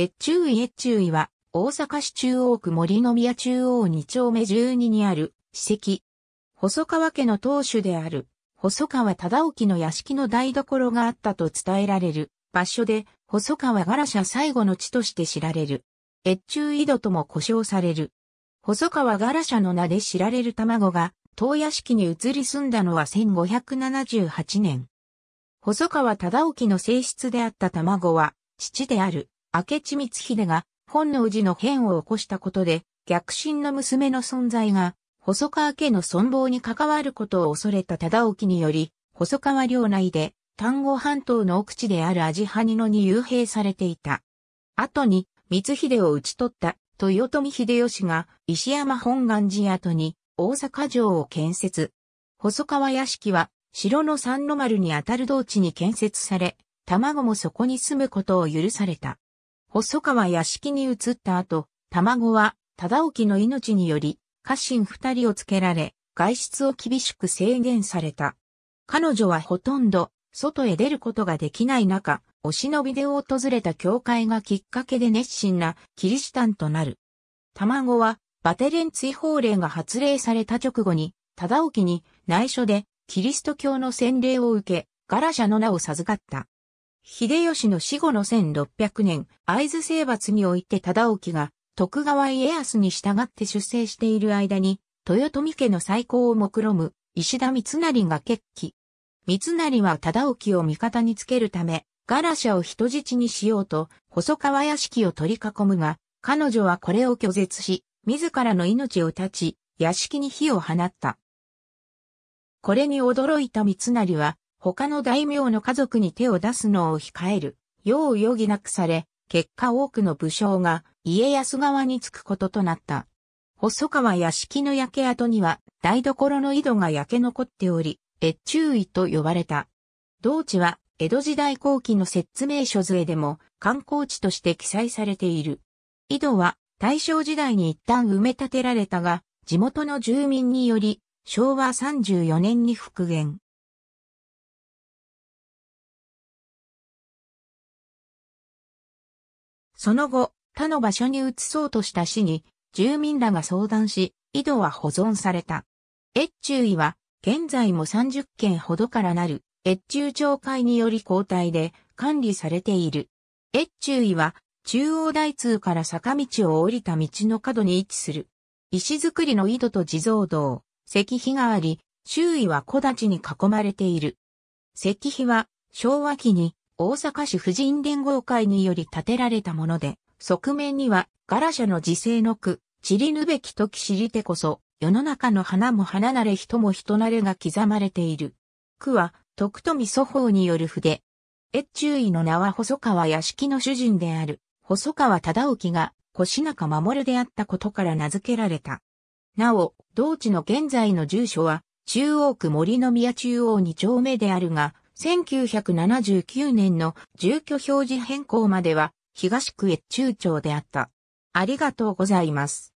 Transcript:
越中位越中医は、大阪市中央区森宮中央2丁目12にある、史跡。細川家の当主である、細川忠興の屋敷の台所があったと伝えられる場所で、細川ガラシャ最後の地として知られる。越中井戸とも呼称される。細川ガラシャの名で知られる卵が、当屋敷に移り住んだのは1578年。細川忠興の性質であった卵は、父である、明智光秀が本能寺の変を起こしたことで、逆進の娘の存在が、細川家の存亡に関わることを恐れた忠興により、細川領内で、丹後半島の奥地であるアジハニ野に幽閉されていた。後に、光秀を討ち取った豊臣秀吉が石山本願寺跡に大阪城を建設。細川屋敷は城の三の丸にあたる同地に建設され、卵もそこに住むことを許された。細川屋敷に移った後、卵は、忠興の命により、家臣二人をつけられ、外出を厳しく制限された。彼女はほとんど、外へ出ることができない中、お忍びで訪れた教会がきっかけで熱心なキリシタンとなる。卵は、バテレン追放令が発令された直後に、忠興に内緒でキリスト教の洗礼を受け、ガラシャの名を授かった。秀吉の死後の1600年、会津征伐において忠興が徳川家康に従って出征している間に、豊臣家の再興を目論む石田三成が決起。三成は忠興を味方につけるため、ガラシャを人質にしようと、細川屋敷を取り囲むが、彼女はこれを拒絶し、自らの命を絶ち、屋敷に火を放った。これに驚いた三成は、他の大名の家族に手を出すのを控える、よう余儀なくされ、結果多くの武将が家康側につくこととなった。細川屋敷の焼け跡には台所の井戸が焼け残っており、越中井と呼ばれた。同地は江戸時代後期の説明書図絵でも観光地として記載されている。井戸は大正時代に一旦埋め立てられたが、地元の住民により昭和34年に復元。その後、他の場所に移そうとした市に、住民らが相談し、井戸は保存された。越中井は、現在も30件ほどからなる、越中町会により交代で管理されている。越中井は、中央大通から坂道を降りた道の角に位置する。石造りの井戸と地蔵堂、石碑があり、周囲は木立に囲まれている。石碑は、昭和期に大阪市婦人連合会により建てられたもので、側面にはガラシャの自生の句、散りぬべき時知りてこそ、世の中の花も花なれ人も人なれが刻まれている。句は、徳富祖法による筆。越中尉の名は細川屋敷の主人である、細川忠興が、腰中守であったことから名付けられた。なお、同地の現在の住所は、中央区森の宮中央二丁目であるが、1979年の住居表示変更までは東区越中町であった。ありがとうございます。